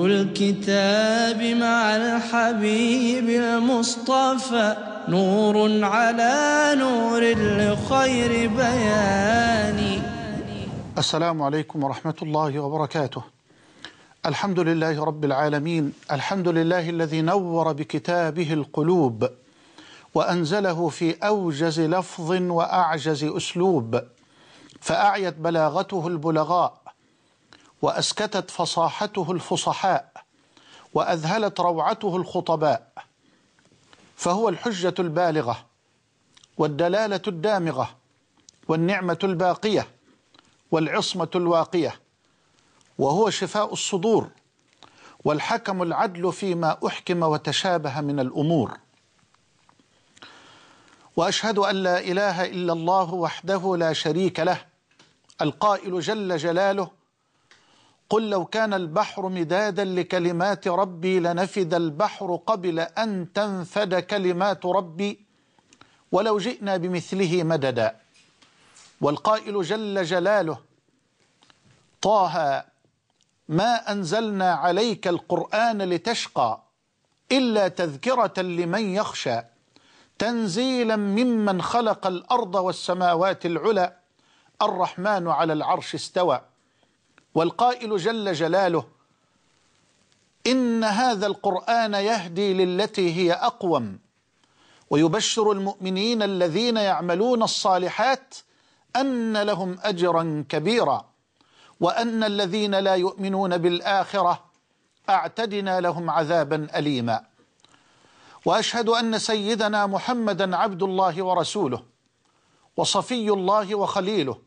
الكتاب مع الحبيب المصطفى نور على نور لخير بياني السلام عليكم ورحمة الله وبركاته الحمد لله رب العالمين الحمد لله الذي نور بكتابه القلوب وأنزله في أوجز لفظ وأعجز أسلوب فأعيت بلاغته البلغاء واسكتت فصاحته الفصحاء واذهلت روعته الخطباء فهو الحجه البالغه والدلاله الدامغه والنعمه الباقيه والعصمه الواقيه وهو شفاء الصدور والحكم العدل فيما احكم وتشابه من الامور واشهد ان لا اله الا الله وحده لا شريك له القائل جل جلاله قل لو كان البحر مدادا لكلمات ربي لنفد البحر قبل أن تنفد كلمات ربي ولو جئنا بمثله مددا والقائل جل جلاله طه ما أنزلنا عليك القرآن لتشقى إلا تذكرة لمن يخشى تنزيلا ممن خلق الأرض والسماوات العلى الرحمن على العرش استوى والقائل جل جلاله إن هذا القرآن يهدي للتي هي أقوم ويبشر المؤمنين الذين يعملون الصالحات أن لهم أجرا كبيرا وأن الذين لا يؤمنون بالآخرة أعتدنا لهم عذابا أليما وأشهد أن سيدنا محمدا عبد الله ورسوله وصفي الله وخليله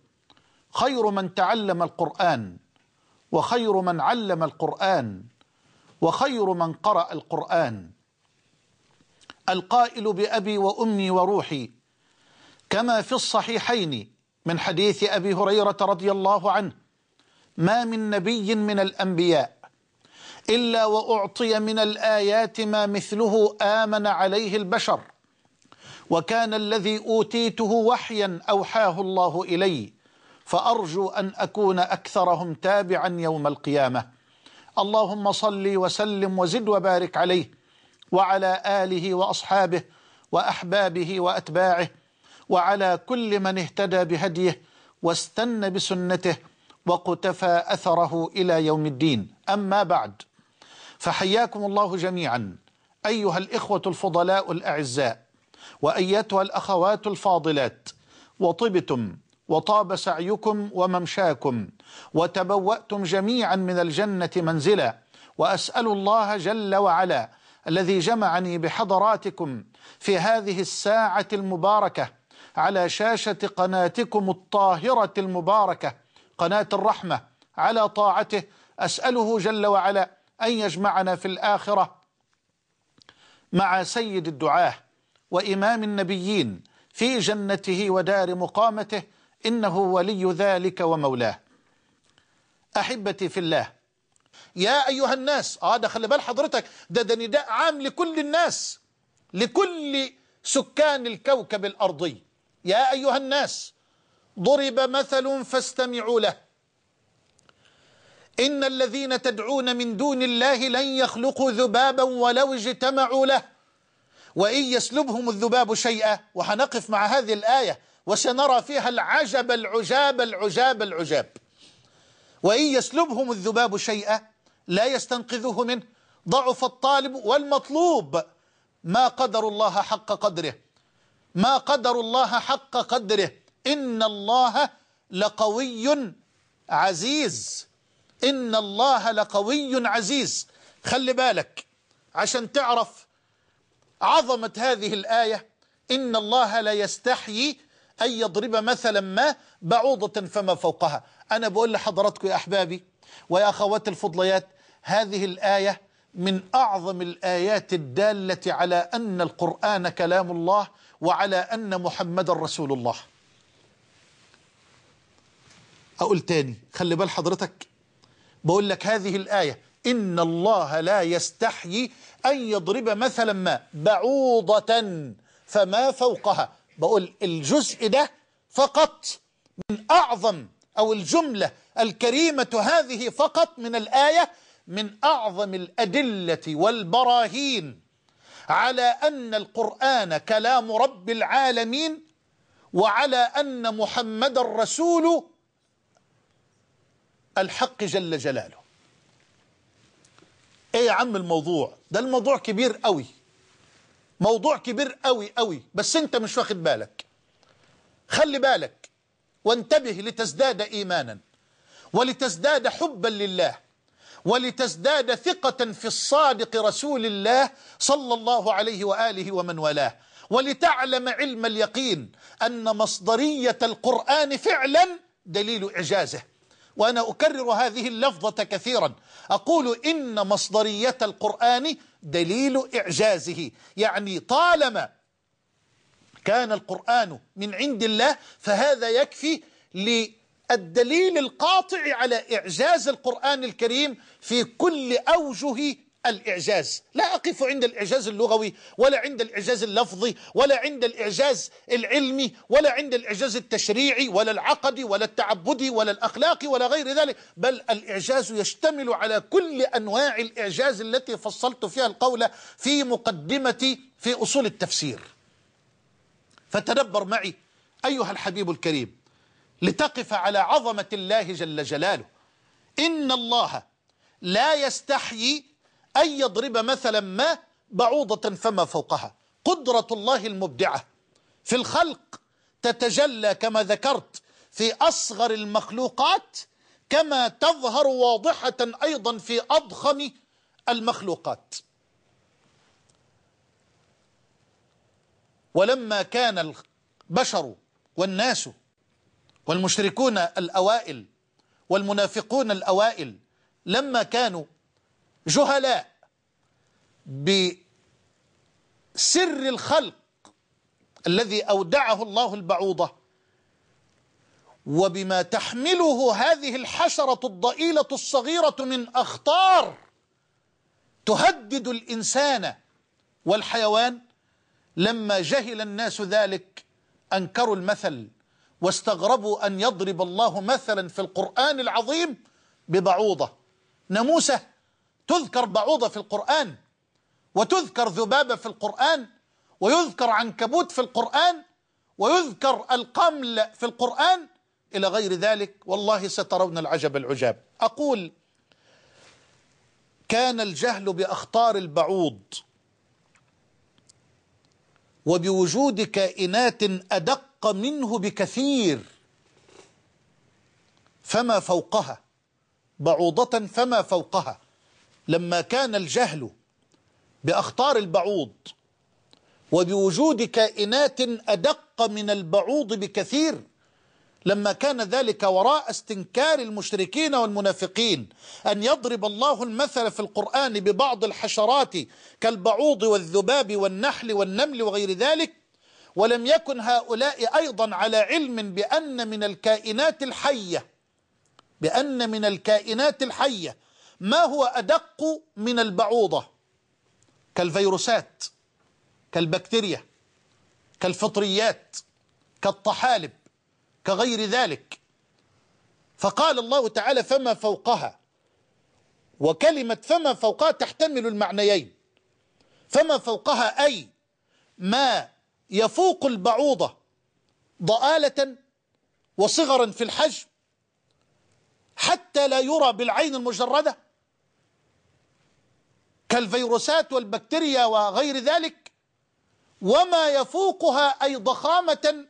خير من تعلم القرآن وخير من علم القرآن وخير من قرأ القرآن القائل بأبي وأمي وروحي كما في الصحيحين من حديث أبي هريرة رضي الله عنه ما من نبي من الأنبياء إلا وأعطي من الآيات ما مثله آمن عليه البشر وكان الذي أوتيته وحيا أوحاه الله إلي فارجو ان اكون اكثرهم تابعا يوم القيامه اللهم صل وسلم وزد وبارك عليه وعلى اله واصحابه واحبابه واتباعه وعلى كل من اهتدى بهديه واستنى بسنته وقتفى اثره الى يوم الدين اما بعد فحياكم الله جميعا ايها الاخوه الفضلاء الاعزاء وايتها الاخوات الفاضلات وطبتم وطاب سعيكم وممشاكم وتبوأتم جميعا من الجنة منزلا وأسأل الله جل وعلا الذي جمعني بحضراتكم في هذه الساعة المباركة على شاشة قناتكم الطاهرة المباركة قناة الرحمة على طاعته أسأله جل وعلا أن يجمعنا في الآخرة مع سيد الدعاه وإمام النبيين في جنته ودار مقامته إنه ولي ذلك ومولاه أحبتي في الله يا أيها الناس آه ده خلي بال حضرتك ده ده نداء عام لكل الناس لكل سكان الكوكب الأرضي يا أيها الناس ضرب مثل فاستمعوا له إن الذين تدعون من دون الله لن يخلقوا ذبابا ولو اجتمعوا له وإن يسلبهم الذباب شيئا وهنقف مع هذه الآية وسنرى فيها العجب العجاب العجاب العجاب وإن يسلبهم الذباب شيئا لا يستنقذه منه ضعف الطالب والمطلوب ما قدر الله حق قدره ما قدر الله حق قدره إن الله لقوي عزيز إن الله لقوي عزيز خلي بالك عشان تعرف عظمة هذه الآية إن الله لا يستحيي أن يضرب مثلا ما بعوضة فما فوقها أنا بقول لحضراتكم يا أحبابي ويا أخواتي الفضليات هذه الآية من أعظم الآيات الدالة على أن القرآن كلام الله وعلى أن محمد رسول الله أقول تاني خلي بال حضرتك بقول لك هذه الآية إن الله لا يستحيي أن يضرب مثلا ما بعوضة فما فوقها بقول الجزء ده فقط من أعظم أو الجملة الكريمة هذه فقط من الآية من أعظم الأدلة والبراهين على أن القرآن كلام رب العالمين وعلى أن محمد الرسول الحق جل جلاله ايه يا عم الموضوع ده الموضوع كبير قوي موضوع كبير قوي قوي بس انت مش واخد بالك خلي بالك وانتبه لتزداد إيمانا ولتزداد حبا لله ولتزداد ثقة في الصادق رسول الله صلى الله عليه وآله ومن والاه ولتعلم علم اليقين أن مصدرية القرآن فعلا دليل إعجازه وأنا أكرر هذه اللفظة كثيرا أقول إن مصدرية القرآن دليل إعجازه يعني طالما كان القرآن من عند الله فهذا يكفي للدليل القاطع على إعجاز القرآن الكريم في كل أوجه الإعجاز لا أقف عند الإعجاز اللغوي ولا عند الإعجاز اللفظي ولا عند الإعجاز العلمي ولا عند الإعجاز التشريعي ولا العقدي ولا التعبدي ولا الأخلاقي ولا غير ذلك بل الإعجاز يشتمل على كل أنواع الإعجاز التي فصلت فيها القول في مقدمتي في أصول التفسير فتدبر معي أيها الحبيب الكريم لتقف على عظمة الله جل جلاله إن الله لا يستحيي أن يضرب مثلا ما بعوضة فما فوقها قدرة الله المبدعة في الخلق تتجلى كما ذكرت في أصغر المخلوقات كما تظهر واضحة أيضا في أضخم المخلوقات ولما كان البشر والناس والمشركون الأوائل والمنافقون الأوائل لما كانوا جهلاء بسر الخلق الذي أودعه الله البعوضة وبما تحمله هذه الحشرة الضئيلة الصغيرة من أخطار تهدد الإنسان والحيوان لما جهل الناس ذلك أنكروا المثل واستغربوا أن يضرب الله مثلا في القرآن العظيم ببعوضة ناموسه تذكر بعوضة في القرآن وتذكر ذبابة في القرآن ويذكر عنكبوت في القرآن ويذكر القمل في القرآن إلى غير ذلك والله سترون العجب العجاب أقول كان الجهل بأخطار البعوض وبوجود كائنات أدق منه بكثير فما فوقها بعوضة فما فوقها لما كان الجهل بأخطار البعوض وبوجود كائنات أدق من البعوض بكثير لما كان ذلك وراء استنكار المشركين والمنافقين أن يضرب الله المثل في القرآن ببعض الحشرات كالبعوض والذباب والنحل والنمل وغير ذلك ولم يكن هؤلاء أيضا على علم بأن من الكائنات الحية بأن من الكائنات الحية ما هو أدق من البعوضة كالفيروسات كالبكتيريا كالفطريات كالطحالب كغير ذلك فقال الله تعالى فما فوقها وكلمة فما فوقها تحتمل المعنيين فما فوقها أي ما يفوق البعوضة ضآلة وصغرا في الحجم حتى لا يرى بالعين المجردة كالفيروسات والبكتيريا وغير ذلك وما يفوقها أي ضخامة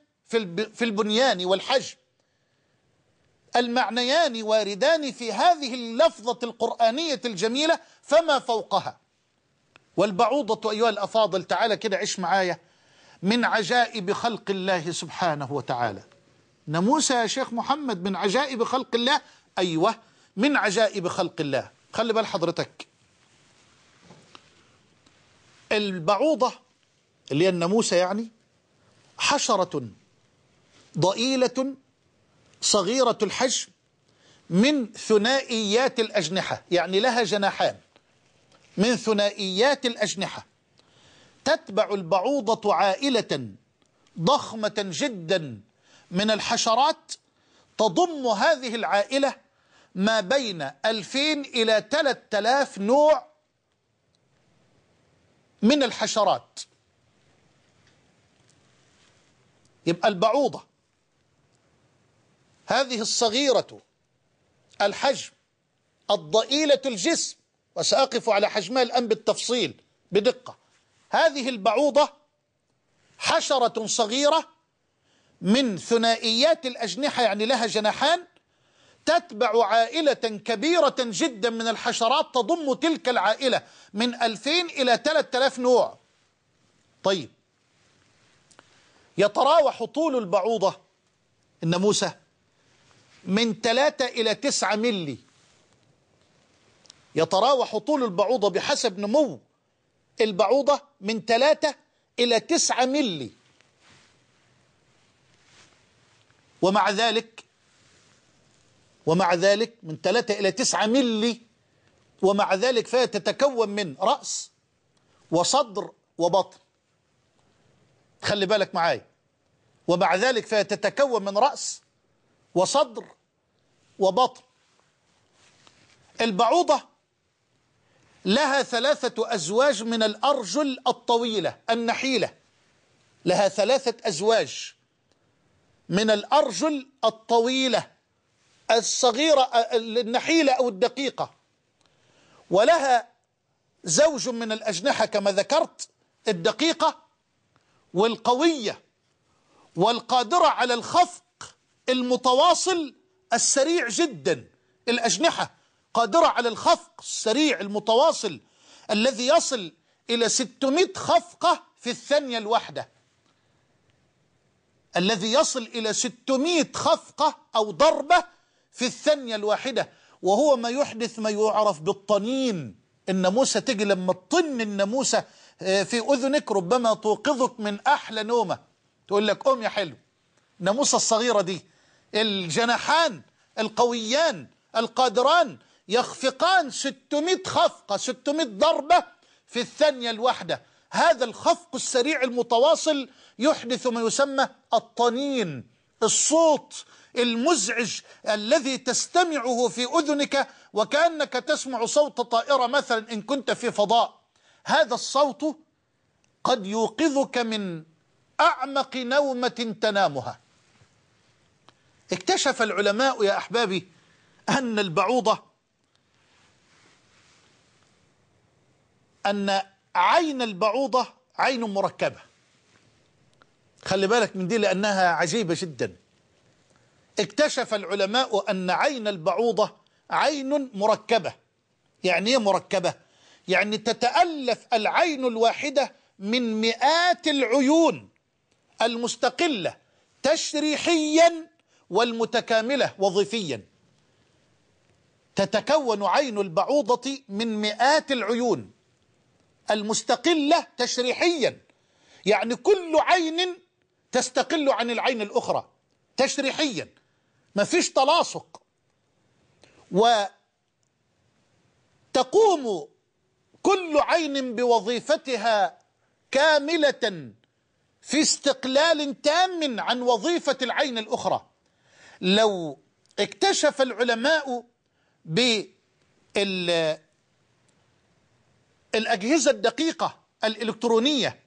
في البنيان والحجم المعنيان واردان في هذه اللفظة القرآنية الجميلة فما فوقها والبعوضة أيها الأفاضل تعالى كده عش معايا من عجائب خلق الله سبحانه وتعالى ناموسة يا شيخ محمد من عجائب خلق الله أيوه من عجائب خلق الله خلي بال حضرتك البعوضة اللي هي الناموسة يعني حشرة ضئيلة صغيرة الحجم من ثنائيات الأجنحة يعني لها جناحان من ثنائيات الأجنحة تتبع البعوضة عائلة ضخمة جدا من الحشرات تضم هذه العائلة ما بين 2000 إلى 3000 نوع من الحشرات يبقى البعوضة هذه الصغيرة الحجم الضئيلة الجسم وسأقف على حجمها الآن بالتفصيل بدقة هذه البعوضة حشرة صغيرة من ثنائيات الأجنحة يعني لها جناحان تتبع عائلة كبيرة جدا من الحشرات تضم تلك العائلة من 2000 إلى 3000 نوع طيب يتراوح طول البعوضة الناموسة من 3 إلى 9 ملي يتراوح طول البعوضة بحسب نمو البعوضة من 3 إلى 9 ملي ومع ذلك ومع ذلك من 3 إلى 9 ملي ومع ذلك فهي تتكون من رأس وصدر وبطن خلي بالك معايا ومع ذلك فهي تتكون من رأس وصدر وبطن البعوضة لها ثلاثة أزواج من الأرجل الطويلة النحيلة لها ثلاثة أزواج من الأرجل الطويلة الصغيرة النحيلة أو الدقيقة ولها زوج من الأجنحة كما ذكرت الدقيقة والقوية والقادرة على الخفق المتواصل السريع جدا الأجنحة قادرة على الخفق السريع المتواصل الذي يصل إلى 600 خفقة في الثانية الواحدة الذي يصل إلى 600 خفقة أو ضربة في الثانية الواحدة وهو ما يحدث ما يعرف بالطنين الناموسة تجي لما تطن الناموسة آه، في أذنك ربما توقظك من أحلى نومة تقول لك قوم يا حلو الناموسة الصغيرة دي الجناحان القويان القادران يخفقان 600 خفقة 600 ضربة في الثانية الواحدة هذا الخفق السريع المتواصل يحدث ما يسمى الطنين الصوت المزعج الذي تستمعه في أذنك وكأنك تسمع صوت طائرة مثلا إن كنت في فضاء هذا الصوت قد يوقظك من أعمق نومة تنامها اكتشف العلماء يا أحبابي أن البعوضة أن عين البعوضة عين مركبة خلي بالك من دي لأنها عجيبة جداً اكتشف العلماء أن عين البعوضة عين مركبة يعني ايه مركبة؟ يعني تتألف العين الواحدة من مئات العيون المستقلة تشريحيا والمتكاملة وظيفيا تتكون عين البعوضة من مئات العيون المستقلة تشريحيا يعني كل عين تستقل عن العين الأخرى تشريحيا ما فيش تلاصق وتقوم كل عين بوظيفتها كاملة في استقلال تام عن وظيفة العين الأخرى لو اكتشف العلماء بالأجهزة الدقيقة الإلكترونية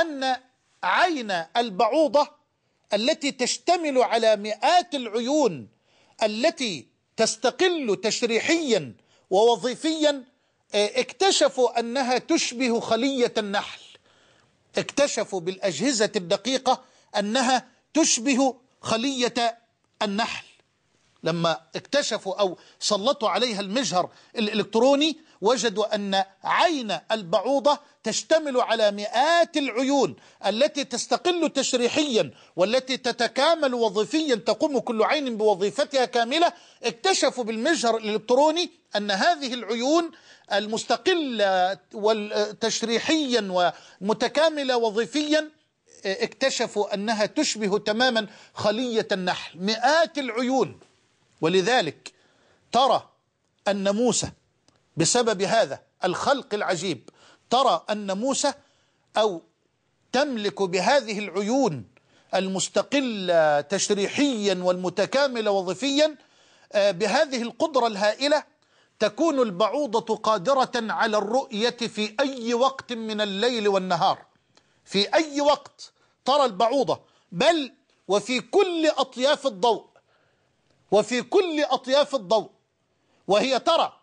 أن عين البعوضة التي تشتمل على مئات العيون التي تستقل تشريحيا ووظيفيا آه، اكتشفوا انها تشبه خليه النحل اكتشفوا بالاجهزه الدقيقه انها تشبه خليه النحل لما اكتشفوا أو سلطوا عليها المجهر الإلكتروني وجدوا أن عين البعوضة تشتمل على مئات العيون التي تستقل تشريحيا والتي تتكامل وظيفيا تقوم كل عين بوظيفتها كاملة اكتشفوا بالمجهر الإلكتروني أن هذه العيون المستقلة تشريحيا ومتكاملة وظيفيا اكتشفوا أنها تشبه تماما خلية النحل مئات العيون ولذلك ترى أن موسى بسبب هذا الخلق العجيب ترى أن موسى أو تملك بهذه العيون المستقلة تشريحيا والمتكاملة وظيفيا آه، بهذه القدرة الهائلة تكون البعوضة قادرة على الرؤية في أي وقت من الليل والنهار في أي وقت ترى البعوضة بل وفي كل أطياف الضوء وفي كل أطياف الضوء وهي ترى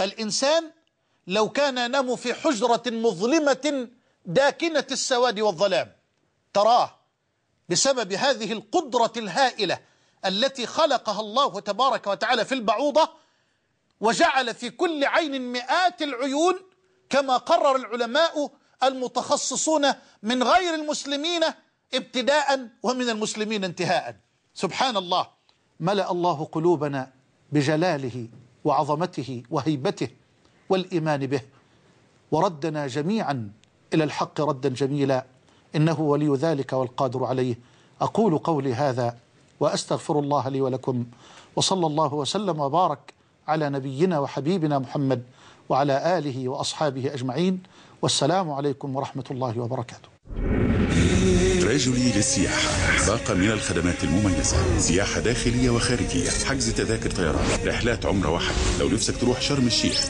الإنسان لو كان ينام في حجرة مظلمة داكنة السواد والظلام تراه بسبب هذه القدرة الهائلة التي خلقها الله تبارك وتعالى في البعوضة وجعل في كل عين مئات العيون كما قرر العلماء المتخصصون من غير المسلمين ابتداء ومن المسلمين انتهاء سبحان الله ملأ الله قلوبنا بجلاله وعظمته وهيبته والإيمان به وردنا جميعا إلى الحق ردا جميلا إنه ولي ذلك والقادر عليه أقول قولي هذا وأستغفر الله لي ولكم وصلى الله وسلم وبارك على نبينا وحبيبنا محمد وعلى آله وأصحابه أجمعين والسلام عليكم ورحمة الله وبركاته رجلي للسياحة باقة من الخدمات المميزة سياحة داخلية وخارجية حجز تذاكر طيران رحلات عمرة واحدة لو نفسك تروح شرم الشيخ